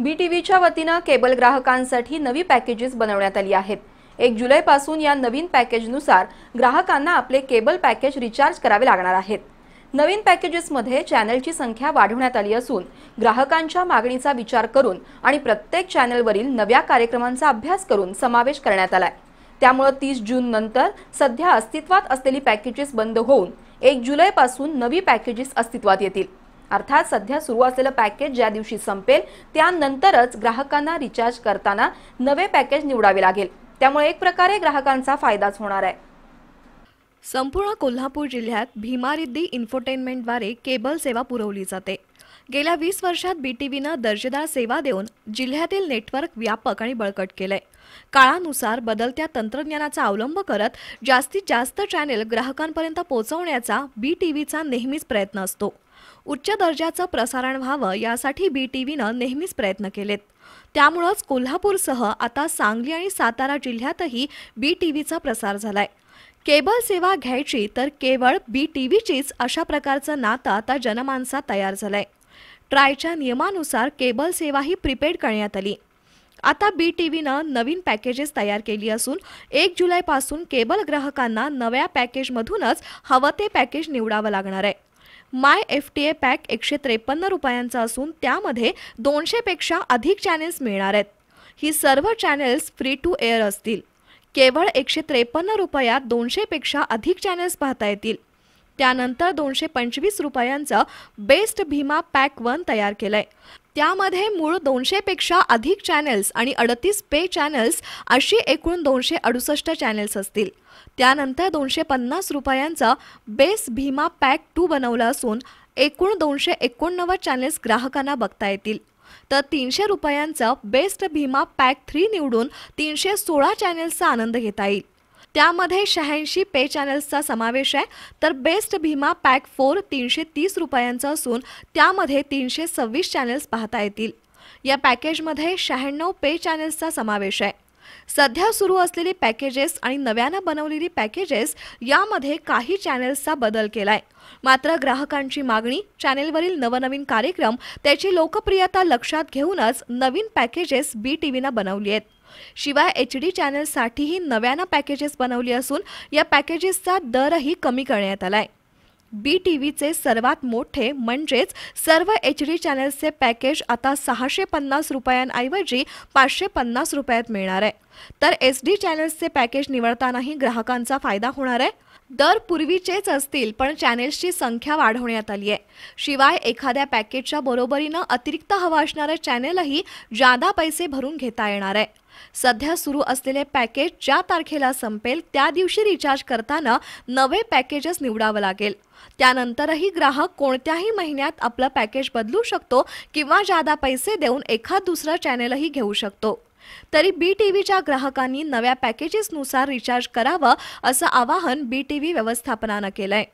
बी T व्हीच्या वतीनं cable ग्राहकांसाठी नवी पॅकेजेस बनवण्यात आली आहेत एक जुलैपासून या नवीन पॅकेजनुसार ग्राहकांना आपले केबल पॅकेज रिचार्ज करावे लागणार आहेत नवीन पॅकेजेसमध्ये चॅनलची संख्या वाढवण्यात आली असून ग्राहकांच्या मागणीचा विचार करून आणि प्रत्येक चॅनलवरील नव्या कार्यक्रमांचा अभ्यास करून समावेश करण्यात आलाय त्यामुळे तीस जून नंतर सध्या अस्तित्वात असलेली पॅकेजेस बंद होऊन एक जुलैपासून नवी पॅकेजेस अस्तित्वात येतील अर्थात सध्या सुरू असलेलं पॅकेज ज्या दिवशी संपेल त्यानंतरच ग्राहकांना रिचार्ज करताना नवे पॅकेज निवडावे लागेल त्यामुळे एक प्रकारे ग्राहकांचा फायदाच होणार आहे संपूर्ण कोल्हापूर जिल्ह्यात भीमारिद्दी इन्फोटेनमेंटद्वारे केबल सेवा पुरवली जाते गेल्या वीस वर्षात बी टी व्हीनं दर्जेदार सेवा देऊन जिल्ह्यातील नेटवर्क व्यापक आणि बळकट केलंय काळानुसार बदलत्या तंत्रज्ञानाचा अवलंब करत जास्तीत जास्त चॅनेल ग्राहकांपर्यंत पोहोचवण्याचा बी टी व्हीचा नेहमीच प्रयत्न असतो उच्च दर्जाचं प्रसारण व्हावं यासाठी बी टी व्हीनं नेहमीच प्रयत्न केलेत त्यामुळंच कोल्हापूरसह आता सांगली आणि सातारा जिल्ह्यातही बी टी व्हीचा प्रसार झालाय केबल सेवा घ्यायची तर केवळ बी टी व्हीचीच अशा प्रकारचं नातं आता जनमानसात तयार झालंय ट्रायच्या नियमानुसार केबल सेवा ही प्रिपेड करण्यात आली आता बी टी व्हीनं नवीन पॅकेजेस तयार केली असून एक जुलैपासून केबल ग्राहकांना नव्या पॅकेजमधूनच हवं ते पॅकेज निवडावं लागणार आहे my F T A pack एकशे त्रेपन्न रुपयांचा असून त्यामध्ये दोनशेपेक्षा अधिक चॅनेल्स मिळणार आहेत ही सर्व चॅनेल्स फ्री टू एअर असतील केवळ एकशे त्रेपन्न रुपयात दोनशेपेक्षा अधिक चॅनेल्स पाहता येतील त्यानंतर दोनशे पंचवीस रुपयांचं बेस्ट भीमा पॅक वन तयार केलंय त्यामध्ये मूळ दोनशेपेक्षा अधिक चॅनेल्स आणि अडतीस पे चॅनेल्स अशी एकूण दोनशे अडुसष्ट चॅनेल्स असतील त्यानंतर दोनशे पन्नास रुपयांचा बेस्ट भीमा पॅक टू बनवला असून एकूण दोनशे एकोणनव्वद चॅनेल्स ग्राहकांना बघता येतील तर तीनशे रुपयांचा बेस्ट भीमा पॅक थ्री निवडून तीनशे सोळा चॅनेल्सचा आनंद घेता येईल त्यामध्ये शहाऐंशी पे चॅनल्सचा समावेश आहे तर बेस्ट भीमा पॅक फोर तीनशे तीस रुपयांचा असून त्यामध्ये तीनशे सव्वीस चॅनल्स पाहता येतील या पॅकेजमध्ये शहाण्णव पे चॅनल्सचा समावेश आहे सध्या सुरू असलेली पॅकेजेस आणि नव्यानं बनवलेली पॅकेजेस यामध्ये काही चॅनेल्सचा बदल केलाय मात्र ग्राहकांची मागणी चॅनेलवरील नवनवीन कार्यक्रम त्याची लोकप्रियता लक्षात घेऊनच नवीन पॅकेजेस बी टी व्हीनं बनवली आहेत शिवाय एच डी चॅनलसाठीही नव्यानं पॅकेजेस बनवली असून या पॅकेजेसचा दरही कमी करण्यात आला आहे बी टी व्हीचे सर्वात मोठे म्हणजेच सर्व एच डी चॅनल्सचे पॅकेज आता सहाशे पन्नास रुपयांऐवजी पाचशे पन्नास रुपयात मिळणार आहे तर एस डी चॅनल्सचे पॅकेज निवडतानाही ग्राहकांचा फायदा होणार आहे दर पूर्वीचेच असतील पण चॅनेल्सची संख्या वाढवण्यात आली आहे शिवाय एखाद्या पॅकेजच्या बरोबरीनं अतिरिक्त हवा असणारं चॅनेलही जादा पैसे भरून घेता येणार आहे सध्या सुरू असलेले पॅकेज ज्या तारखेला संपेल त्या दिवशी रिचार्ज करताना नवे पॅकेजेस निवडावं लागेल त्यानंतरही ग्राहक कोणत्याही महिन्यात आपलं पॅकेज बदलू शकतो किंवा जादा पैसे देऊन एखाद दुसरं चॅनेलही घेऊ शकतो तरी बी टी व्हीच्या ग्राहकांनी नव्या पॅकेजेसनुसार रिचार्ज करावं असं आवाहन बी टी व्ही व्यवस्थापनानं केलंय